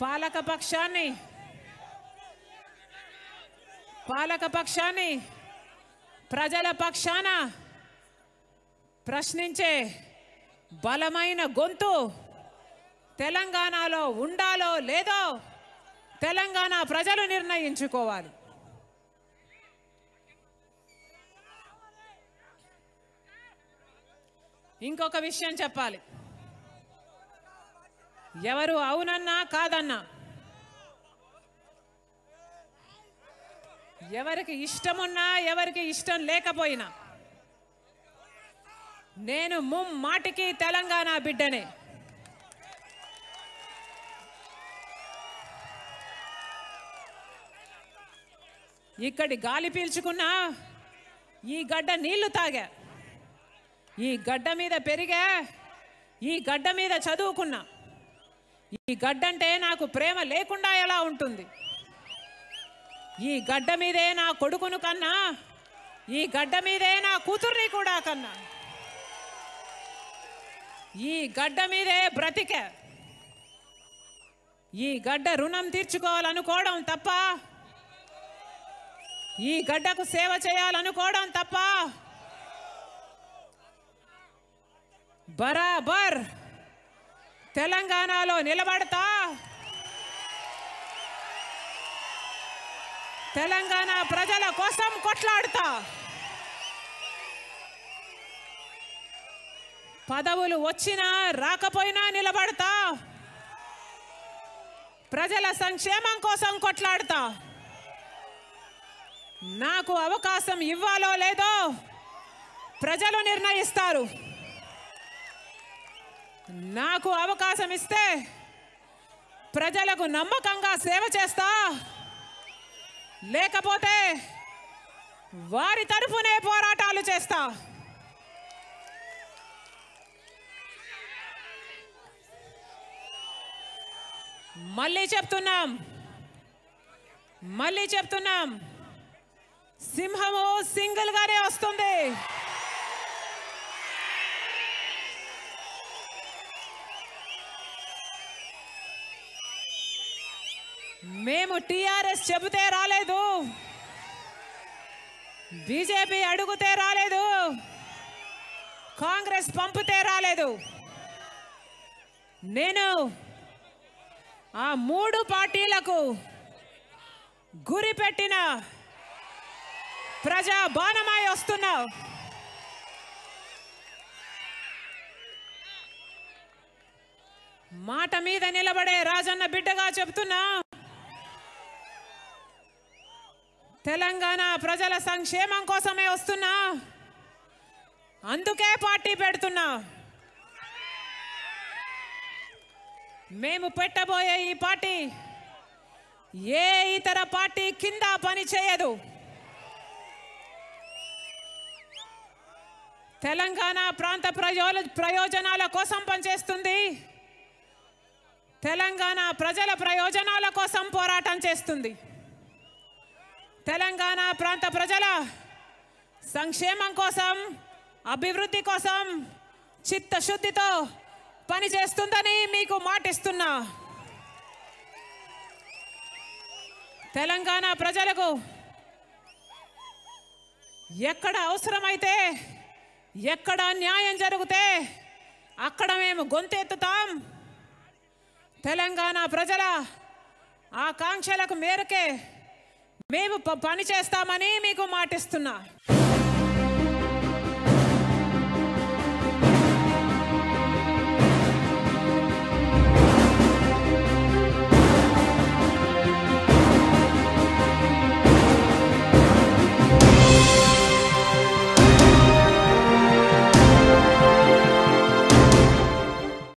పాలక పక్షాన్ని పాలక పక్షాన్ని ప్రజల పక్షాన ప్రశ్నించే బలమైన గొంతు తెలంగాణలో ఉండాలో లేదో తెలంగాణ ప్రజలు నిర్ణయించుకోవాలి ఇంకొక విషయం చెప్పాలి ఎవరు అవునన్నా కాదన్నా ఎవరికి ఇష్టమున్నా ఎవరికి ఇష్టం లేకపోయినా నేను ముమ్మాటికి తెలంగాణ బిడ్డనే ఇక్కడి గాలి పీల్చుకున్నా ఈ గడ్డ నీళ్లు తాగా ఈ గడ్డ మీద పెరిగా ఈ గడ్డ మీద చదువుకున్నా ఈ గడ్డంటే నాకు ప్రేమ లేకుండా ఎలా ఉంటుంది ఈ గడ్డ మీదే నా కొడుకును కన్నా ఈ గడ్డ మీదే నా కూతుర్ని కూడా కన్నా ఈ గడ్డ మీదే బ్రతిక ఈ గడ్డ రుణం తీర్చుకోవాలనుకోవడం తప్ప ఈ గడ్డకు సేవ చేయాలనుకోవడం తప్ప బరాబర్ తెలంగాణలో నిలబడతా తెలంగాణ ప్రజల కోసం కొట్లాడతా పదవులు వచ్చినా రాకపోయినా నిలబడతా ప్రజల సంక్షేమం కోసం కొట్లాడతా నాకు అవకాశం ఇవ్వాలో లేదో ప్రజలు నిర్ణయిస్తారు నాకు అవకాశం ఇస్తే ప్రజలకు నమ్మకంగా సేవ చేస్తా లేకపోతే వారి తరఫునే పోరాటాలు చేస్తా మళ్ళీ చెప్తున్నాం మళ్ళీ చెప్తున్నాం సింహము గానే వస్తుంది మేము టిఆర్ఎస్ చెబితే రాలేదు బీజేపీ అడుగుతే రాలేదు కాంగ్రెస్ పంపితే రాలేదు నేను ఆ మూడు పార్టీలకు గురిపెట్టిన ప్రజా బాణమై వస్తున్నావు మాట మీద నిలబడే రాజన్న బిడ్డగా చెప్తున్నా తెలంగాణ ప్రజల సంక్షేమం కోసమే వస్తున్నా అందుకే పార్టీ పెడుతున్నా మేము పెట్టబోయే ఈ పార్టీ ఏ ఇతర పార్టీ కింద పని చేయదు తెలంగాణ ప్రాంత ప్రయోజ ప్రయోజనాల కోసం పనిచేస్తుంది తెలంగాణ ప్రజల ప్రయోజనాల కోసం పోరాటం చేస్తుంది తెలంగాణ ప్రాంత ప్రజల సంక్షేమం కోసం అభివృద్ధి కోసం చిత్తశుద్ధితో పనిచేస్తుందని మీకు మాటిస్తున్నా తెలంగాణ ప్రజలకు ఎక్కడ అవసరమైతే ఎక్కడ న్యాయం జరిగితే అక్కడ మేము గొంతెత్తుతాం తెలంగాణ ప్రజల ఆకాంక్షలకు మేరకే మేము పని చేస్తామని మీకు మాటిస్తున్నా